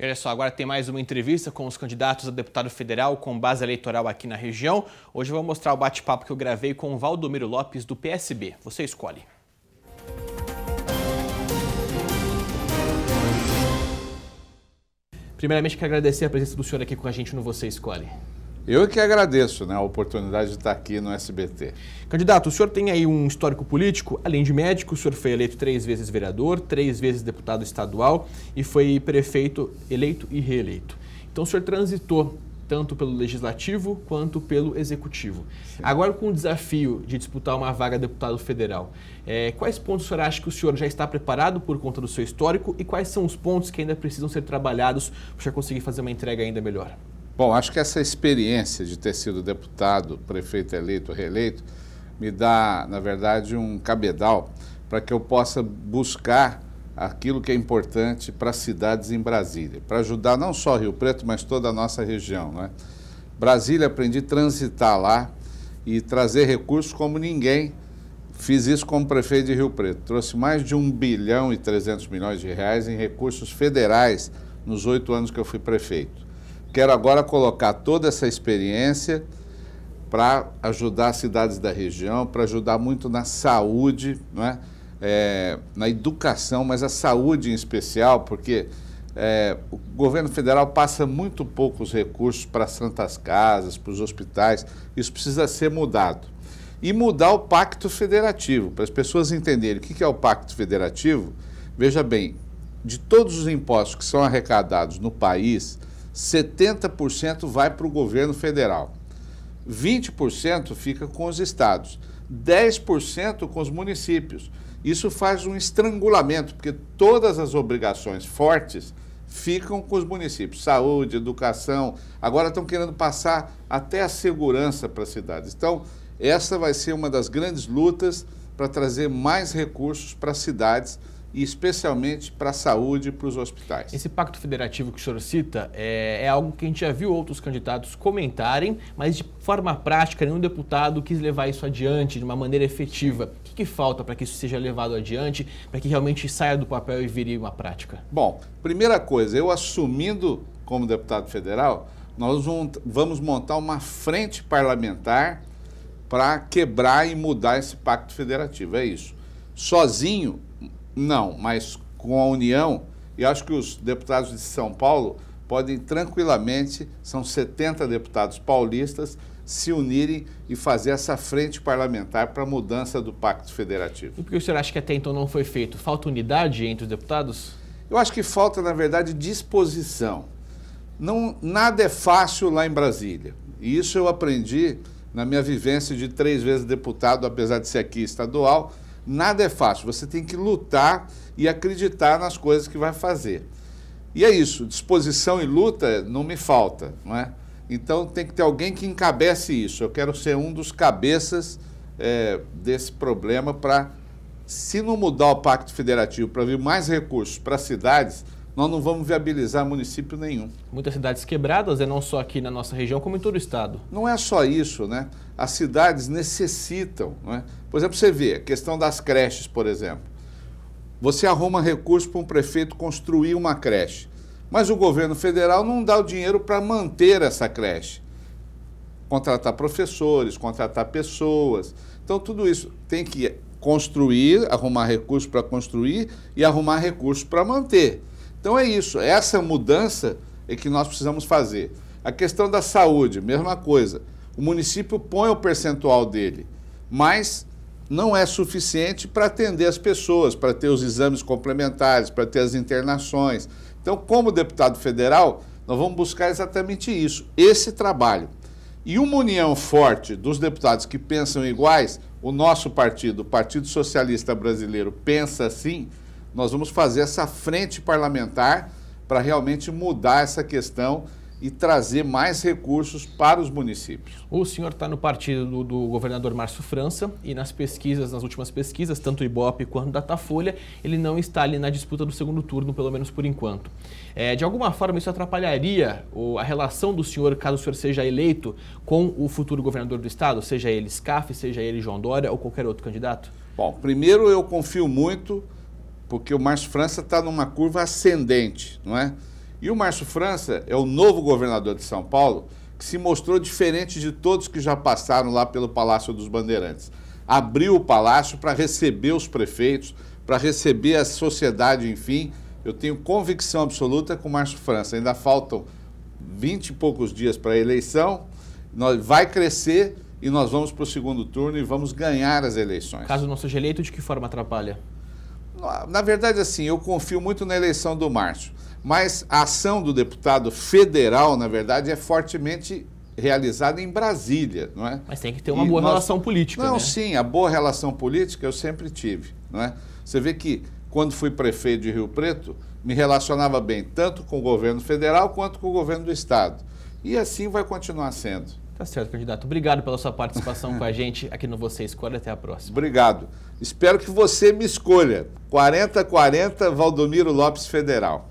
E olha só, agora tem mais uma entrevista com os candidatos a deputado federal com base eleitoral aqui na região. Hoje eu vou mostrar o bate-papo que eu gravei com o Valdomiro Lopes, do PSB. Você escolhe. Primeiramente, quero agradecer a presença do senhor aqui com a gente no Você Escolhe. Eu que agradeço né, a oportunidade de estar aqui no SBT. Candidato, o senhor tem aí um histórico político, além de médico, o senhor foi eleito três vezes vereador, três vezes deputado estadual e foi prefeito eleito e reeleito. Então o senhor transitou tanto pelo legislativo quanto pelo executivo. Sim. Agora, com o desafio de disputar uma vaga de deputado federal, é, quais pontos o senhor acha que o senhor já está preparado por conta do seu histórico e quais são os pontos que ainda precisam ser trabalhados para conseguir fazer uma entrega ainda melhor? Bom, acho que essa experiência de ter sido deputado, prefeito eleito, reeleito, me dá, na verdade, um cabedal para que eu possa buscar aquilo que é importante para as cidades em Brasília, para ajudar não só Rio Preto, mas toda a nossa região. Né? Brasília, aprendi a transitar lá e trazer recursos como ninguém. Fiz isso como prefeito de Rio Preto. Trouxe mais de 1 bilhão e 300 milhões de reais em recursos federais nos oito anos que eu fui prefeito. Quero agora colocar toda essa experiência para ajudar as cidades da região, para ajudar muito na saúde, é? é, na educação, mas a saúde em especial, porque é, o governo federal passa muito poucos recursos para as santas casas, para os hospitais. Isso precisa ser mudado. E mudar o pacto federativo, para as pessoas entenderem o que é o pacto federativo. Veja bem, de todos os impostos que são arrecadados no país, 70% vai para o governo federal, 20% fica com os estados, 10% com os municípios. Isso faz um estrangulamento, porque todas as obrigações fortes ficam com os municípios. Saúde, educação, agora estão querendo passar até a segurança para as cidades. Então, essa vai ser uma das grandes lutas para trazer mais recursos para as cidades e especialmente para a saúde e para os hospitais. Esse pacto federativo que o senhor cita é, é, algo que a gente já viu outros candidatos comentarem, mas de forma prática nenhum deputado quis levar isso adiante de uma maneira efetiva. O que, que falta para que isso seja levado adiante, para que realmente saia do papel e vire uma prática? Bom, primeira coisa, eu assumindo como deputado federal, nós vamos montar uma frente parlamentar para quebrar e mudar esse pacto federativo. É isso. Sozinho, não, mas com a União, e acho que os deputados de São Paulo podem tranquilamente, são 70 deputados paulistas, se unirem e fazer essa frente parlamentar para a mudança do Pacto Federativo. E por que o senhor acha que até então não foi feito? Falta unidade entre os deputados? Eu acho que falta, na verdade, disposição. Não, nada é fácil lá em Brasília. E isso eu aprendi na minha vivência de três vezes deputado, apesar de ser aqui estadual, Nada é fácil, você tem que lutar e acreditar nas coisas que vai fazer. E é isso, disposição e luta não me falta, não é? Então tem que ter alguém que encabece isso. Eu quero ser um dos cabeças é, desse problema para, se não mudar o Pacto Federativo para vir mais recursos para cidades, nós não vamos viabilizar município nenhum. Muitas cidades quebradas, é não só aqui na nossa região, como em todo o estado. Não é só isso, né? As cidades necessitam, né? Por exemplo, você vê a questão das creches, por exemplo. Você arruma recurso para um prefeito construir uma creche, mas o governo federal não dá o dinheiro para manter essa creche. Contratar professores, contratar pessoas. Então, tudo isso tem que construir, arrumar recursos para construir e arrumar recursos para manter. Então é isso, é essa mudança é que nós precisamos fazer. A questão da saúde, mesma coisa. O município põe o percentual dele, mas não é suficiente para atender as pessoas, para ter os exames complementares, para ter as internações. Então, como deputado federal, nós vamos buscar exatamente isso, esse trabalho. E uma união forte dos deputados que pensam iguais, o nosso partido, o Partido Socialista Brasileiro, pensa assim, nós vamos fazer essa frente parlamentar para realmente mudar essa questão e trazer mais recursos para os municípios. O senhor está no partido do, do, governador Márcio França e nas pesquisas, nas últimas pesquisas, tanto o Ibope quanto Datafolha, ele não está ali na disputa do segundo turno, pelo menos por enquanto. É, de alguma forma, isso atrapalharia o, a relação do senhor, caso o senhor seja eleito, com o futuro governador do estado, seja ele SCAF, seja ele João Dória ou qualquer outro candidato? Bom, primeiro eu confio muito porque o Márcio França está numa curva ascendente, não é? E o Márcio França é o novo governador de São Paulo que se mostrou diferente de todos que já passaram lá pelo Palácio dos Bandeirantes. Abriu o palácio para receber os prefeitos, para receber a sociedade, enfim. Eu tenho convicção absoluta com o Márcio França. Ainda faltam 20 e poucos dias para a eleição. Vai crescer e nós vamos para o segundo turno e vamos ganhar as eleições. Caso não seja eleito, de que forma atrapalha? Ah, na verdade, assim, eu confio muito na eleição do Márcio, mas a ação do deputado federal, na verdade, é fortemente realizada em Brasília, não é? Mas tem que ter uma e boa nós... relação política, Não, né? sim, a boa relação política eu sempre tive, não é? Você vê que quando fui prefeito de Rio Preto, me relacionava bem tanto com o governo federal quanto com o governo do estado. E assim vai continuar sendo. Tá certo, candidato. Obrigado pela sua participação com a gente aqui no Você Escolhe. Até a próxima. Obrigado. Espero que você me escolha. 4040 Valdomiro Lopes Federal.